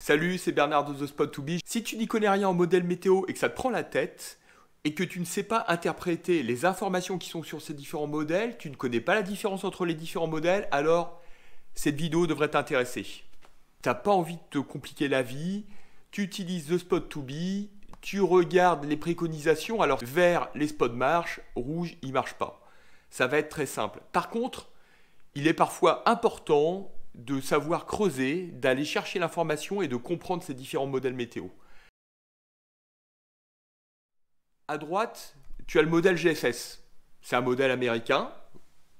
Salut, c'est Bernard de The Spot to Be. Si tu n'y connais rien en modèle météo et que ça te prend la tête, et que tu ne sais pas interpréter les informations qui sont sur ces différents modèles, tu ne connais pas la différence entre les différents modèles, alors cette vidéo devrait t'intéresser. T'as pas envie de te compliquer la vie, tu utilises The Spot to Be, tu regardes les préconisations, alors vert, les spots marchent, rouge, ils marchent pas. Ça va être très simple. Par contre, il est parfois important de savoir creuser, d'aller chercher l'information et de comprendre ces différents modèles météo. À droite, tu as le modèle GFS. C'est un modèle américain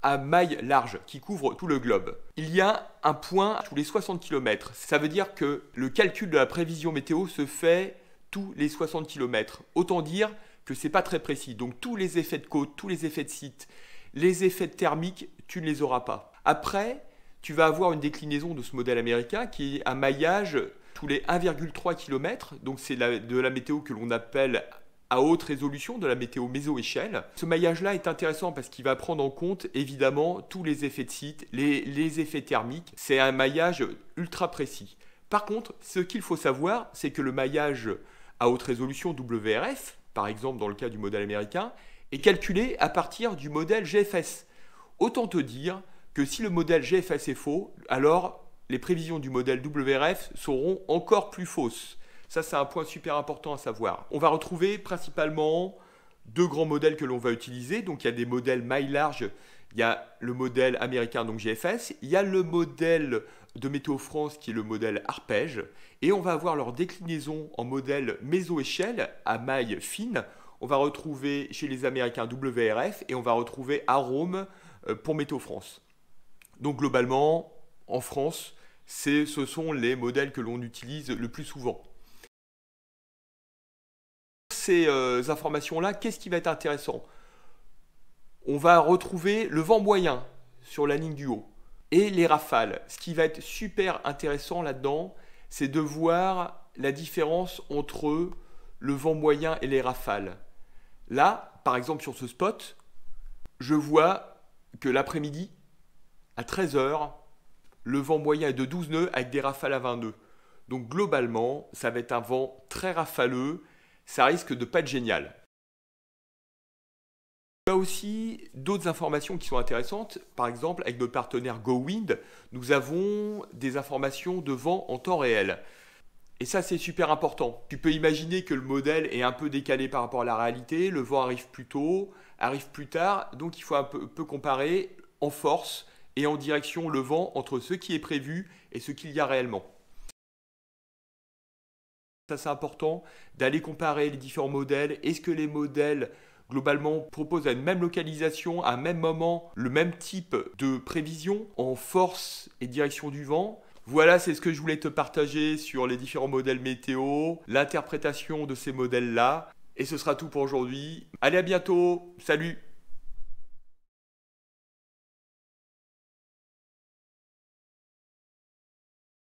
à maille large qui couvre tout le globe. Il y a un point tous les 60 km. Ça veut dire que le calcul de la prévision météo se fait tous les 60 km. Autant dire que c'est pas très précis. Donc tous les effets de côte, tous les effets de site, les effets thermiques, tu ne les auras pas. Après, tu vas avoir une déclinaison de ce modèle américain qui est un maillage tous les 1,3 km, donc c'est de la météo que l'on appelle à haute résolution, de la météo méso-échelle. Ce maillage-là est intéressant parce qu'il va prendre en compte évidemment tous les effets de site, les, les effets thermiques. C'est un maillage ultra précis. Par contre, ce qu'il faut savoir, c'est que le maillage à haute résolution WRF, par exemple dans le cas du modèle américain, est calculé à partir du modèle GFS. Autant te dire que si le modèle GFS est faux, alors les prévisions du modèle WRF seront encore plus fausses. Ça, c'est un point super important à savoir. On va retrouver principalement deux grands modèles que l'on va utiliser. Donc, il y a des modèles maille large, il y a le modèle américain, donc GFS, il y a le modèle de Météo France qui est le modèle arpège, et on va avoir leur déclinaison en modèle méso-échelle à maille fine. On va retrouver chez les Américains WRF et on va retrouver à Rome euh, pour Météo France. Donc globalement, en France, ce sont les modèles que l'on utilise le plus souvent. Ces euh, informations-là, qu'est-ce qui va être intéressant On va retrouver le vent moyen sur la ligne du haut et les rafales. Ce qui va être super intéressant là-dedans, c'est de voir la différence entre le vent moyen et les rafales. Là, par exemple sur ce spot, je vois que l'après-midi, à 13h, le vent moyen est de 12 nœuds avec des rafales à 20 nœuds. Donc globalement, ça va être un vent très rafaleux, ça risque de pas être génial. Il y a aussi d'autres informations qui sont intéressantes. Par exemple, avec notre partenaire GoWind, nous avons des informations de vent en temps réel. Et ça, c'est super important. Tu peux imaginer que le modèle est un peu décalé par rapport à la réalité, le vent arrive plus tôt, arrive plus tard, donc il faut un peu comparer en force et en direction le vent entre ce qui est prévu et ce qu'il y a réellement. Ça c'est important d'aller comparer les différents modèles. Est-ce que les modèles globalement proposent à une même localisation, à un même moment, le même type de prévision en force et direction du vent voilà, c'est ce que je voulais te partager sur les différents modèles météo, l'interprétation de ces modèles-là. Et ce sera tout pour aujourd'hui. Allez à bientôt. Salut